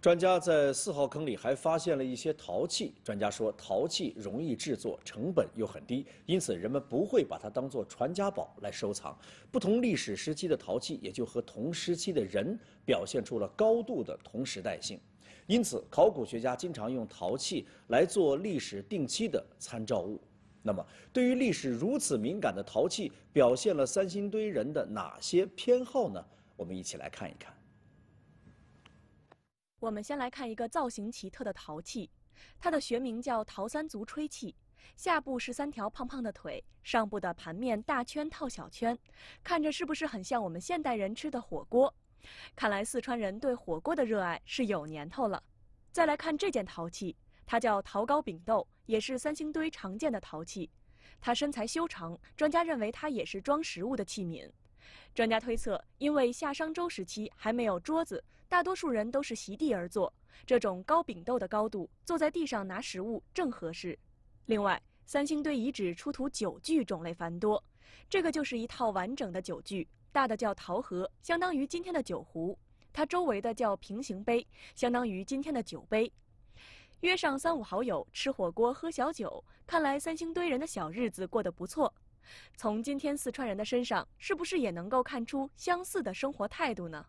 专家在四号坑里还发现了一些陶器。专家说，陶器容易制作，成本又很低，因此人们不会把它当做传家宝来收藏。不同历史时期的陶器也就和同时期的人表现出了高度的同时代性。因此，考古学家经常用陶器来做历史定期的参照物。那么，对于历史如此敏感的陶器，表现了三星堆人的哪些偏好呢？我们一起来看一看。我们先来看一个造型奇特的陶器，它的学名叫陶三足吹器，下部是三条胖胖的腿，上部的盘面大圈套小圈，看着是不是很像我们现代人吃的火锅？看来四川人对火锅的热爱是有年头了。再来看这件陶器，它叫陶高饼豆，也是三星堆常见的陶器，它身材修长，专家认为它也是装食物的器皿。专家推测，因为夏商周时期还没有桌子，大多数人都是席地而坐，这种高饼豆的高度，坐在地上拿食物正合适。另外，三星堆遗址出土酒具种类繁多，这个就是一套完整的酒具，大的叫陶盒，相当于今天的酒壶；它周围的叫平行杯，相当于今天的酒杯。约上三五好友吃火锅、喝小酒，看来三星堆人的小日子过得不错。从今天四川人的身上，是不是也能够看出相似的生活态度呢？